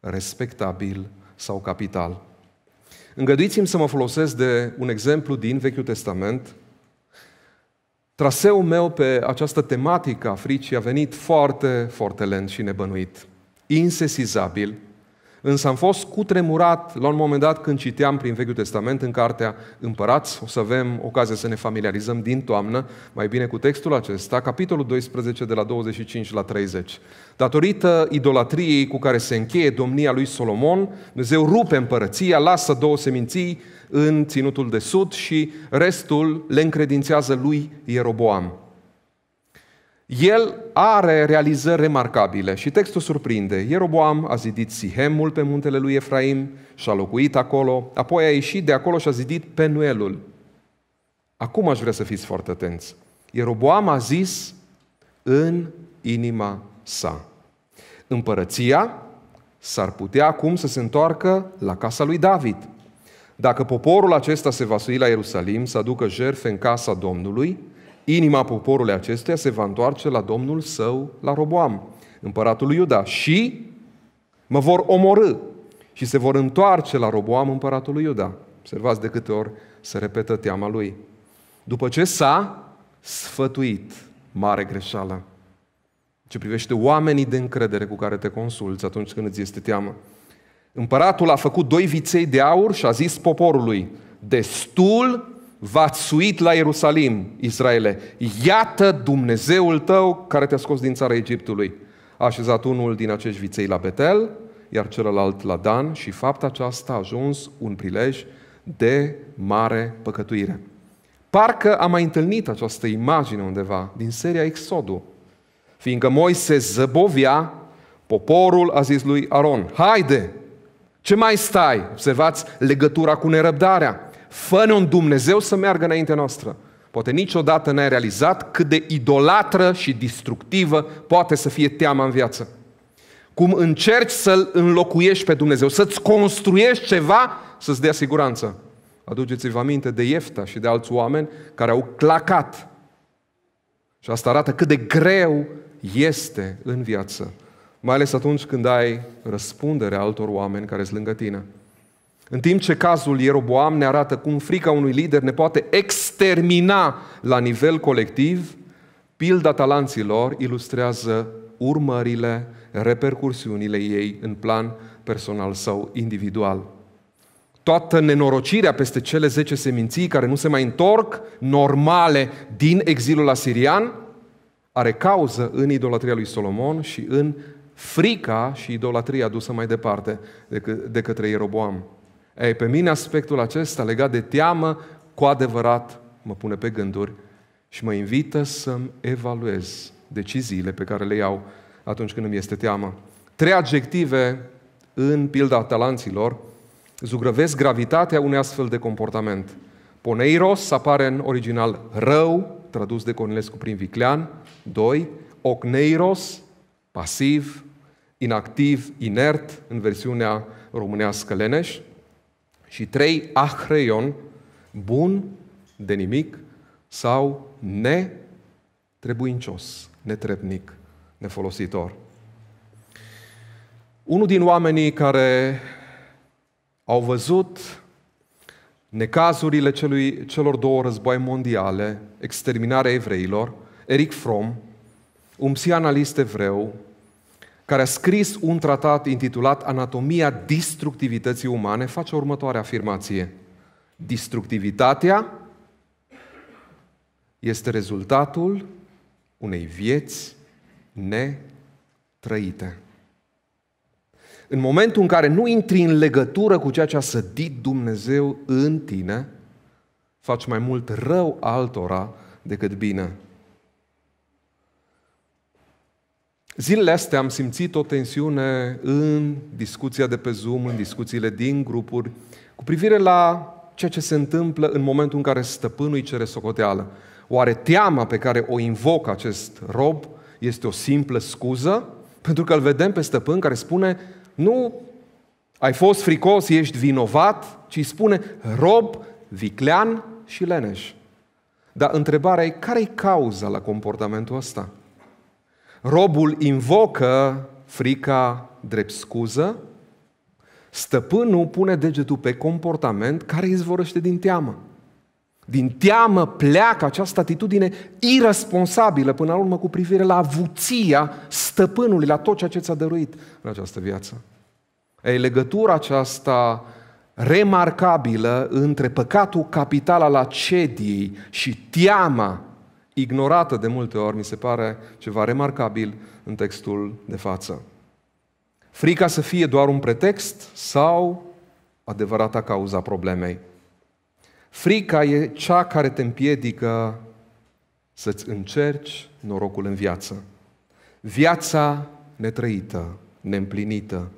Speaker 1: respectabil sau capital. Îngăduiți-mi să mă folosesc de un exemplu din Vechiul Testament. Traseul meu pe această tematică a fricii a venit foarte, foarte lent și nebănuit, insesizabil, Însă am fost cutremurat la un moment dat când citeam prin Vechiul Testament în cartea Împărați, o să avem ocazia să ne familiarizăm din toamnă mai bine cu textul acesta, capitolul 12 de la 25 la 30. Datorită idolatriei cu care se încheie domnia lui Solomon, Dumnezeu rupe împărăția, lasă două seminții în ținutul de sud și restul le încredințează lui Ieroboam. El are realizări remarcabile și textul surprinde. Ieroboam a zidit Sihemul pe muntele lui Efraim și a locuit acolo, apoi a ieșit de acolo și a zidit Penuelul. Acum aș vrea să fiți foarte atenți. Ieroboam a zis în inima sa. Împărăția s-ar putea acum să se întoarcă la casa lui David. Dacă poporul acesta se va sui la Ierusalim să aducă jerfe în casa Domnului, inima poporului acestuia se va întoarce la Domnul său, la Roboam, împăratul lui Iuda, și mă vor omorâ și se vor întoarce la Roboam, împăratul lui Iuda. Observați de câte ori se repetă teama lui. După ce s-a sfătuit, mare greșeală, ce privește oamenii de încredere cu care te consulți atunci când îți este teamă. Împăratul a făcut doi viței de aur și a zis poporului, destul V-ați suit la Ierusalim, Israele. Iată Dumnezeul tău care te-a scos din țara Egiptului. A așezat unul din acești viței la Betel, iar celălalt la Dan și fapta aceasta a ajuns un prilej de mare păcătuire. Parcă am mai întâlnit această imagine undeva din seria Exodul. Fiindcă Moise zăbovia, poporul a zis lui Aron, haide, ce mai stai? Observați legătura cu nerăbdarea. Fă-ne un Dumnezeu să meargă înaintea noastră. Poate niciodată n-ai realizat cât de idolatră și destructivă poate să fie teama în viață. Cum încerci să-L înlocuiești pe Dumnezeu, să-ți construiești ceva să-ți dea siguranță. Aduceți-vă aminte de Iefta și de alți oameni care au clacat. Și asta arată cât de greu este în viață, mai ales atunci când ai răspunderea altor oameni care sunt lângă tine. În timp ce cazul Ieroboam ne arată cum frica unui lider ne poate extermina la nivel colectiv, pilda talanților ilustrează urmările, repercursiunile ei în plan personal sau individual. Toată nenorocirea peste cele 10 seminții care nu se mai întorc normale din exilul asirian are cauză în idolatria lui Solomon și în frica și idolatria dusă mai departe de, că, de către Ieroboam. Ei, pe mine aspectul acesta legat de teamă, cu adevărat mă pune pe gânduri și mă invită să-mi evaluez deciziile pe care le iau atunci când îmi este teamă. Trei adjective în pilda talanților zugrăvesc gravitatea unui astfel de comportament. Poneiros apare în original rău, tradus de Cornilescu prin viclean. Doi. Ocneiros, pasiv, inactiv, inert, în versiunea românească Leneș. Și trei, ahreion, bun de nimic sau netrebuincios, netrebnic, nefolositor. Unul din oamenii care au văzut necazurile celui, celor două război mondiale, exterminarea evreilor, Eric Fromm, un psihanalist evreu, care a scris un tratat intitulat Anatomia distructivității umane, face următoarea afirmație. distructivitatea este rezultatul unei vieți netrăite. În momentul în care nu intri în legătură cu ceea ce a sădit Dumnezeu în tine, faci mai mult rău altora decât bine. Zilele astea am simțit o tensiune în discuția de pe Zoom, în discuțiile din grupuri, cu privire la ceea ce se întâmplă în momentul în care stăpânul îi cere socoteală. Oare teama pe care o invocă acest rob este o simplă scuză? Pentru că îl vedem pe stăpân care spune, nu ai fost fricos, ești vinovat, ci spune rob, viclean și leneș. Dar întrebarea e, care e cauza la comportamentul ăsta? Robul invocă frica drept scuză, stăpânul pune degetul pe comportament care izvorăște din teamă. Din teamă pleacă această atitudine irresponsabilă până la urmă cu privire la avuția stăpânului, la tot ceea ce ți-a dăruit în această viață. E legătura aceasta remarcabilă între păcatul capital al acediei și teama ignorată de multe ori, mi se pare ceva remarcabil în textul de față. Frica să fie doar un pretext sau adevărata cauza problemei. Frica e cea care te împiedică să-ți încerci norocul în viață. Viața netrăită, neîmplinită,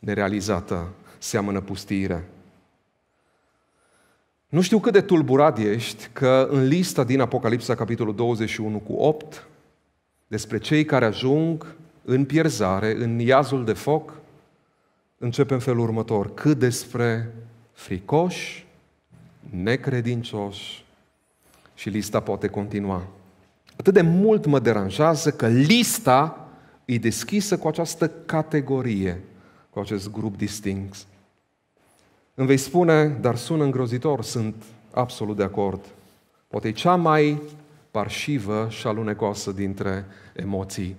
Speaker 1: nerealizată, seamănă pustiire. Nu știu cât de tulburat ești că în lista din Apocalipsa, capitolul 21 cu 8, despre cei care ajung în pierzare, în iazul de foc, începe în felul următor. Cât despre fricoși, necredincioși și lista poate continua. Atât de mult mă deranjează că lista e deschisă cu această categorie, cu acest grup distinct. Îmi vei spune, dar sună îngrozitor, sunt absolut de acord. Poate e cea mai parșivă și alunecoasă dintre emoții.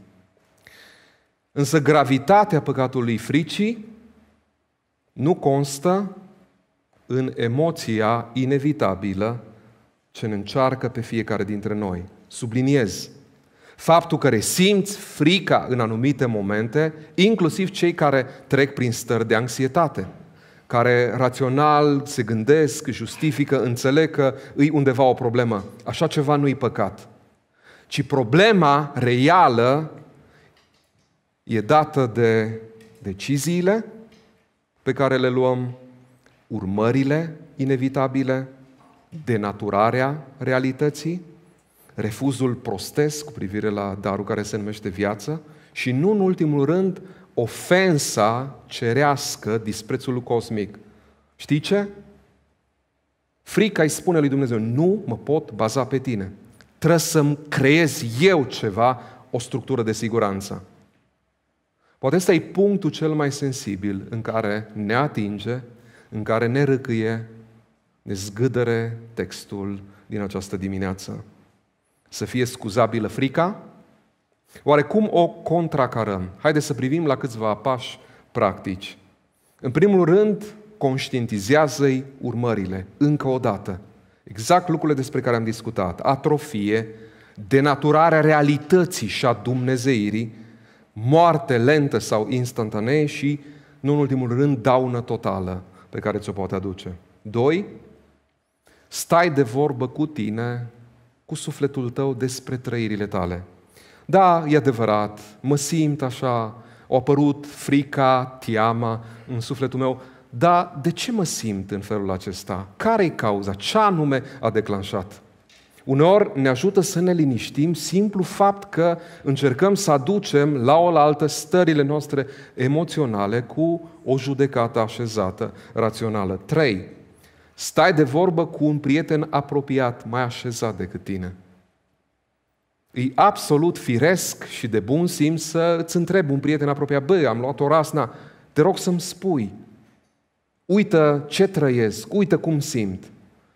Speaker 1: Însă gravitatea păcatului fricii nu constă în emoția inevitabilă ce ne încearcă pe fiecare dintre noi. Subliniez, faptul că resimți frica în anumite momente, inclusiv cei care trec prin stări de anxietate – care rațional se gândesc, justifică, înțeleg că îi undeva o problemă. Așa ceva nu-i păcat. Ci problema reală e dată de deciziile pe care le luăm, urmările inevitabile, denaturarea realității, refuzul prostesc cu privire la darul care se numește viață și nu în ultimul rând ofensa cerească, disprețul cosmic. Știi ce? Frica îi spune lui Dumnezeu, nu mă pot baza pe tine. Trebuie să-mi creez eu ceva, o structură de siguranță. Poate ăsta e punctul cel mai sensibil în care ne atinge, în care ne râcâie, ne zgâdăre textul din această dimineață. Să fie scuzabilă frica, cum o contracarăm. Haideți să privim la câțiva pași practici. În primul rând, conștientizează-i urmările, încă o dată. Exact lucrurile despre care am discutat. Atrofie, denaturarea realității și a dumnezeirii, moarte lentă sau instantanee și, nu în ultimul rând, daună totală pe care ți-o poate aduce. Doi, stai de vorbă cu tine, cu sufletul tău despre trăirile tale. Da, e adevărat, mă simt așa, au apărut frica, teama în sufletul meu, dar de ce mă simt în felul acesta? care e cauza? Ce anume a declanșat? Uneori ne ajută să ne liniștim simplu fapt că încercăm să aducem la oaltă stările noastre emoționale cu o judecată așezată, rațională. 3. Stai de vorbă cu un prieten apropiat, mai așezat decât tine e absolut firesc și de bun simț să îți întrebi un prieten apropiat, bă, am luat o rasna, te rog să-mi spui, uită ce trăiesc, uită cum simt.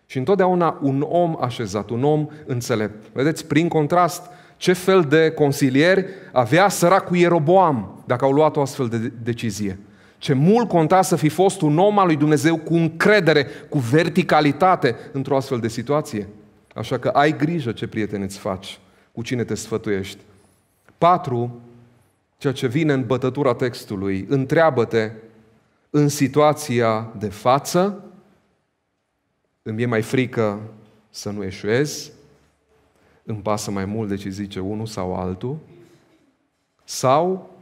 Speaker 1: Și întotdeauna un om așezat, un om înțelept. Vedeți, prin contrast, ce fel de consilieri avea săracul Ieroboam, dacă au luat o astfel de decizie. Ce mult conta să fi fost un om al lui Dumnezeu cu încredere, cu verticalitate într-o astfel de situație. Așa că ai grijă ce prieteni îți faci cu cine te sfătuiești. Patru, Ceea ce vine în bătătura textului, întreabă-te în situația de față, îmi e mai frică să nu eșuez, îmi pasă mai mult de ce zice unul sau altul, sau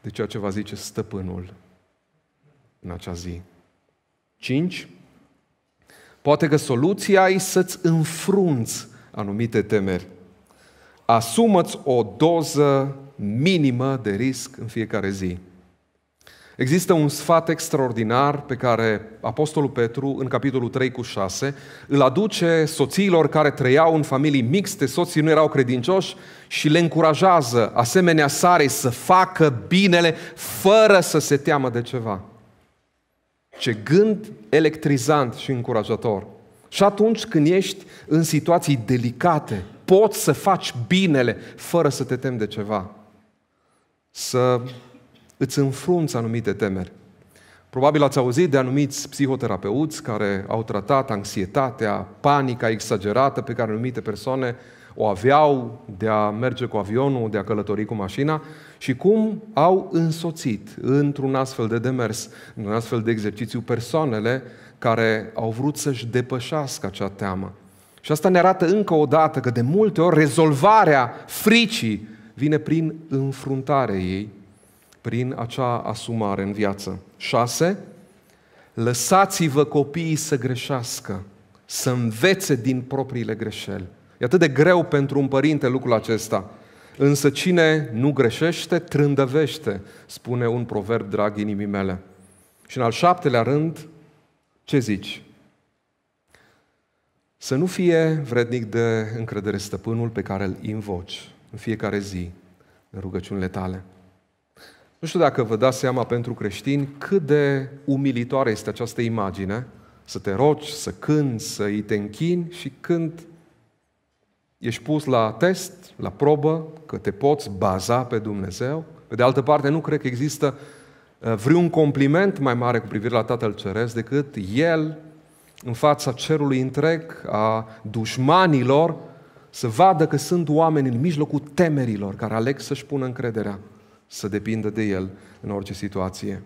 Speaker 1: de ceea ce va zice stăpânul în acea zi. Cinci, Poate că soluția e să-ți înfrunți anumite temeri. Asumați o doză minimă de risc în fiecare zi. Există un sfat extraordinar pe care Apostolul Petru, în capitolul 3 cu 6, îl aduce soțiilor care trăiau în familii mixte, soții nu erau credincioși și le încurajează, asemenea sarei, să facă binele fără să se teamă de ceva. Ce gând electrizant și încurajator! Și atunci când ești în situații delicate, poți să faci binele fără să te temi de ceva. Să îți înfrunți anumite temeri. Probabil ați auzit de anumiți psihoterapeuți care au tratat anxietatea, panica exagerată pe care anumite persoane o aveau de a merge cu avionul, de a călători cu mașina și cum au însoțit într-un astfel de demers, într-un astfel de exercițiu persoanele care au vrut să-și depășească acea teamă. Și asta ne arată încă o dată că de multe ori rezolvarea fricii vine prin înfruntarea ei, prin acea asumare în viață. 6. Lăsați-vă copiii să greșească, să învețe din propriile greșeli. E atât de greu pentru un părinte lucrul acesta. Însă cine nu greșește, trândăvește, spune un proverb drag inimii mele. Și în al șaptelea rând, ce zici? Să nu fie vrednic de încredere stăpânul pe care îl invoci în fiecare zi, în rugăciunile tale. Nu știu dacă vă dați seama pentru creștini cât de umilitoare este această imagine, să te rogi, să cânți, să îi te închini și când ești pus la test, la probă, că te poți baza pe Dumnezeu. Pe de altă parte, nu cred că există uh, vreun compliment mai mare cu privire la Tatăl Ceresc decât El în fața cerului întreg, a dușmanilor, să vadă că sunt oameni în mijlocul temerilor care aleg să-și pună încrederea, să depindă de El în orice situație.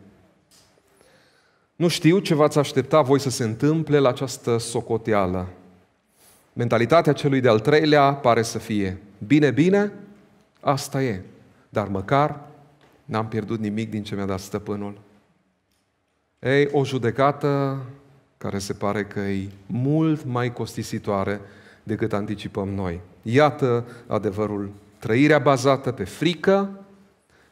Speaker 1: Nu știu ce v-ați aștepta voi să se întâmple la această socoteală. Mentalitatea celui de-al treilea pare să fie bine, bine, asta e, dar măcar n-am pierdut nimic din ce mi-a dat stăpânul. Ei, o judecată care se pare că e mult mai costisitoare decât anticipăm noi. Iată adevărul. Trăirea bazată pe frică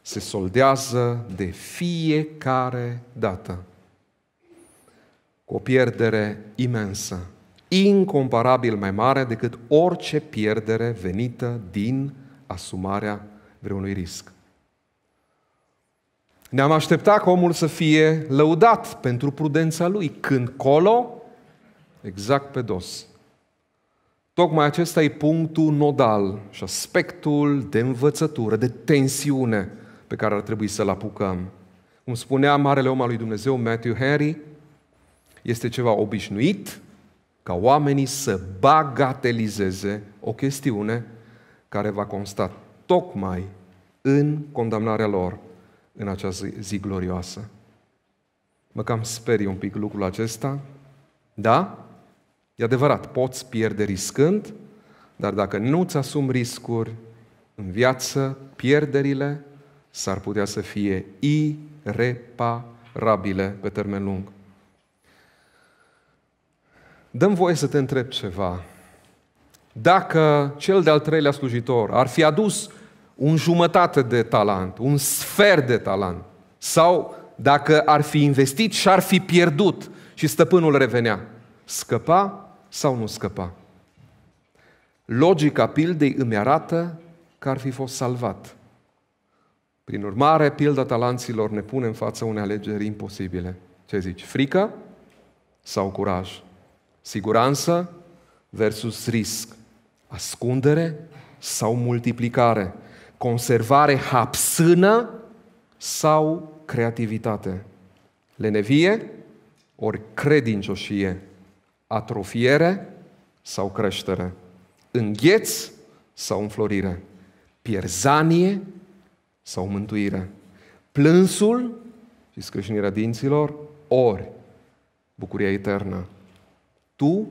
Speaker 1: se soldează de fiecare dată. Cu o pierdere imensă, incomparabil mai mare decât orice pierdere venită din asumarea vreunui risc. Ne-am așteptat ca omul să fie lăudat pentru prudența lui. Când colo, exact pe dos. Tocmai acesta e punctul nodal și aspectul de învățătură, de tensiune pe care ar trebui să-l apucăm. Cum spunea marele om al lui Dumnezeu, Matthew Henry, este ceva obișnuit ca oamenii să bagatelizeze o chestiune care va consta tocmai în condamnarea lor în această zi glorioasă. Mă cam sperie un pic lucrul acesta. Da, e adevărat, poți pierde riscând, dar dacă nu-ți asumi riscuri în viață, pierderile s-ar putea să fie ireparabile pe termen lung. Dăm voie să te întreb ceva. Dacă cel de-al treilea slujitor ar fi adus un jumătate de talent, un sfert de talent. Sau dacă ar fi investit și ar fi pierdut și stăpânul revenea. Scăpa sau nu scăpa? Logica pildei îmi arată că ar fi fost salvat. Prin urmare, pilda talanților ne pune în fața unei alegeri imposibile. Ce zici? Frică sau curaj? Siguranță versus risc. Ascundere sau multiplicare? conservare hapsână sau creativitate. Lenevie ori credincioșie, atrofiere sau creștere, îngheț sau înflorire, pierzanie sau mântuire, plânsul și scrâșnirea dinților, ori bucuria eternă. Tu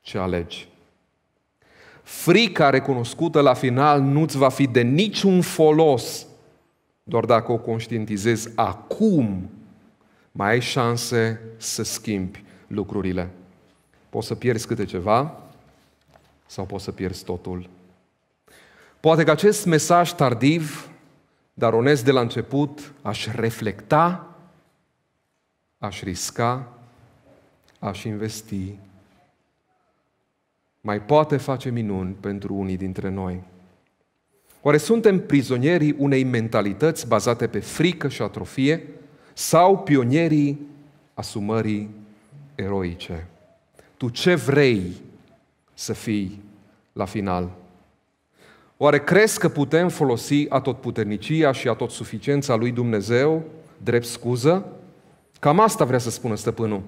Speaker 1: ce alegi? frica recunoscută la final nu-ți va fi de niciun folos, doar dacă o conștientizezi acum, mai ai șanse să schimbi lucrurile. Poți să pierzi câte ceva sau poți să pierzi totul. Poate că acest mesaj tardiv, dar onest de la început, aș reflecta, aș risca, aș investi mai poate face minuni pentru unii dintre noi. Oare suntem prizonierii unei mentalități bazate pe frică și atrofie sau pionierii asumării eroice? Tu ce vrei să fii la final? Oare crezi că putem folosi atotputernicia și atotsuficiența lui Dumnezeu drept scuză? Cam asta vrea să spună stăpânul.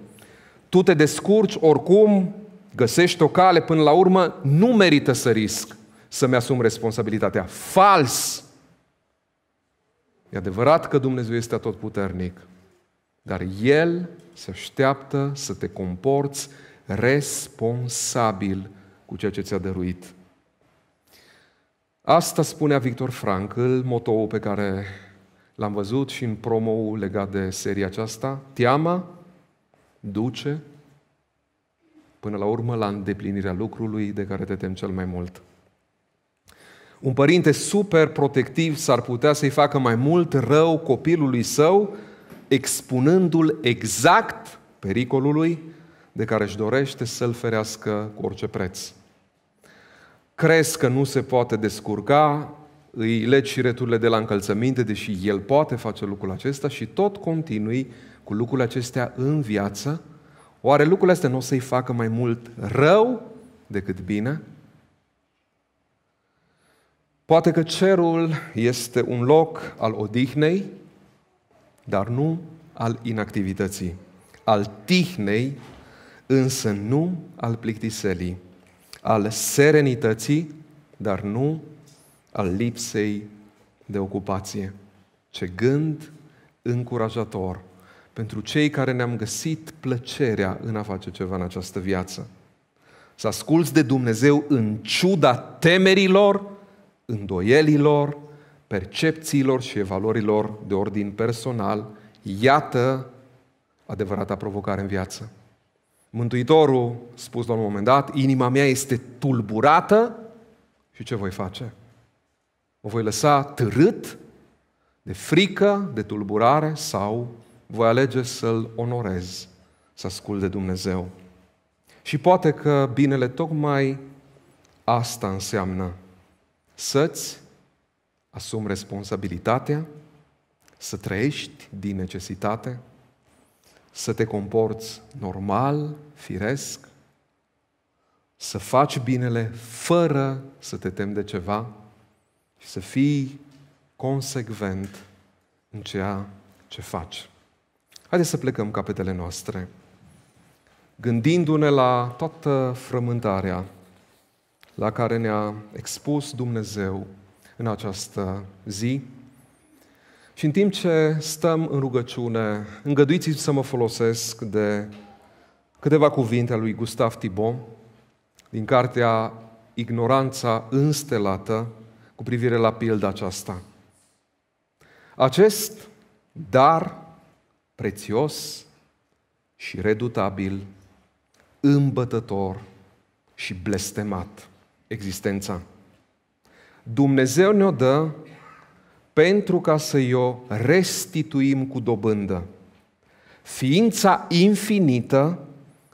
Speaker 1: Tu te descurci oricum găsești o cale până la urmă, nu merită să risc să-mi asum responsabilitatea. Fals! E adevărat că Dumnezeu este atotputernic, dar El se așteaptă să te comporți responsabil cu ceea ce ți-a dăruit. Asta spunea Victor Frankl, motoul pe care l-am văzut și în promo legat de seria aceasta. Teama duce până la urmă la îndeplinirea lucrului de care te temi cel mai mult. Un părinte super protectiv s-ar putea să-i facă mai mult rău copilului său, expunându-l exact pericolului de care își dorește să-l ferească cu orice preț. Crezi că nu se poate descurca, îi legi și returile de la încălțăminte, deși el poate face lucrul acesta și tot continui cu lucrurile acestea în viață, Oare lucrurile astea nu o să-i facă mai mult rău decât bine? Poate că cerul este un loc al odihnei, dar nu al inactivității. Al tihnei, însă nu al plictiselii. Al serenității, dar nu al lipsei de ocupație. Ce gând încurajator pentru cei care ne-am găsit plăcerea în a face ceva în această viață. Să asculți de Dumnezeu în ciuda temerilor, îndoielilor, percepțiilor și evaluărilor de ordin personal, iată adevărata provocare în viață. Mântuitorul spus la un moment dat, inima mea este tulburată și ce voi face? O voi lăsa târât de frică, de tulburare sau voi alege să-L onorez, să ascult de Dumnezeu. Și poate că binele tocmai asta înseamnă să-ți asumi responsabilitatea, să trăiești din necesitate, să te comporți normal, firesc, să faci binele fără să te temi de ceva și să fii consecvent în ceea ce faci. Haideți să plecăm capetele noastre, gândindu-ne la toată frământarea la care ne-a expus Dumnezeu în această zi. Și în timp ce stăm în rugăciune, îngăduiți să mă folosesc de câteva cuvinte ale lui Gustav Thibon din cartea Ignoranța înstelată cu privire la pilda aceasta. Acest dar prețios și redutabil, îmbătător și blestemat existența. Dumnezeu ne-o dă pentru ca să-i o restituim cu dobândă. Ființa infinită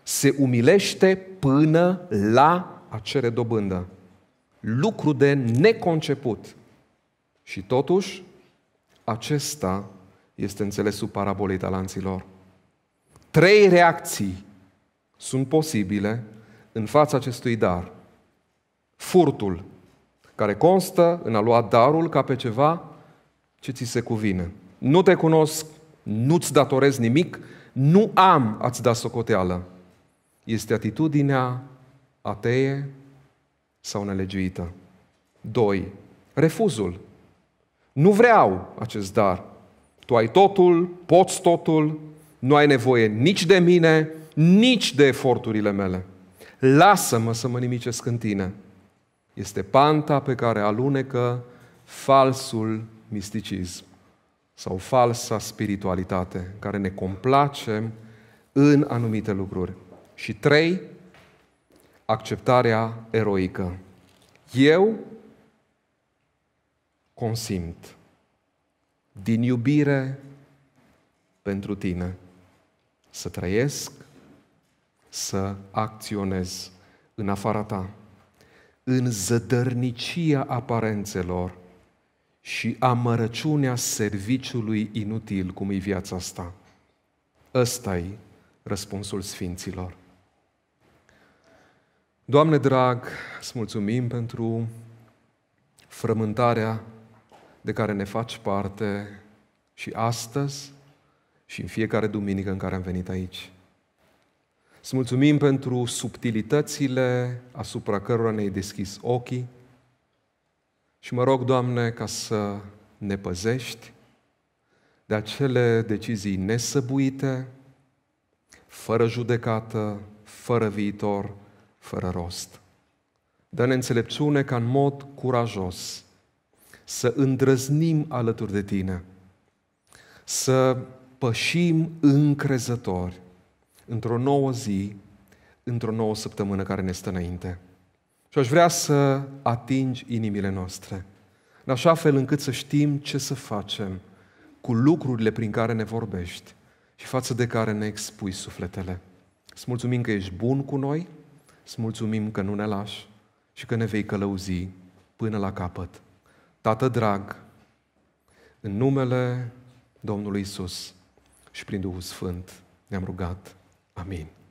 Speaker 1: se umilește până la a cere dobândă. Lucru de neconceput. Și totuși, acesta este înțelesul parabolei talanților. Trei reacții sunt posibile în fața acestui dar. Furtul, care constă în a lua darul ca pe ceva ce ți se cuvine. Nu te cunosc, nu-ți datorez nimic, nu am a-ți da socoteală. Este atitudinea ateie sau nelegiuită. 2. Refuzul. Nu vreau acest dar. Tu ai totul, poți totul, nu ai nevoie nici de mine, nici de eforturile mele. Lasă-mă să mă nimicesc în tine. Este panta pe care alunecă falsul misticism sau falsa spiritualitate, în care ne complacem în anumite lucruri. Și trei, acceptarea eroică. Eu consimt din iubire pentru tine, să trăiesc, să acționez în afara ta, în zădărnicia aparențelor și amărăciunea serviciului inutil, cum e viața asta. ăsta e răspunsul Sfinților. Doamne drag, îți mulțumim pentru frământarea de care ne faci parte și astăzi și în fiecare duminică în care am venit aici. Să mulțumim pentru subtilitățile asupra cărora ne-ai deschis ochii și mă rog, Doamne, ca să ne păzești de acele decizii nesăbuite, fără judecată, fără viitor, fără rost. Dă-ne înțelepciune ca în mod curajos să îndrăznim alături de tine, să pășim încrezători într-o nouă zi, într-o nouă săptămână care ne stă înainte. Și aș vrea să atingi inimile noastre, în așa fel încât să știm ce să facem cu lucrurile prin care ne vorbești și față de care ne expui sufletele. Să mulțumim că ești bun cu noi, să mulțumim că nu ne lași și că ne vei călăuzi până la capăt. Tată drag, în numele Domnului Isus și prin Duhul Sfânt ne-am rugat. Amin.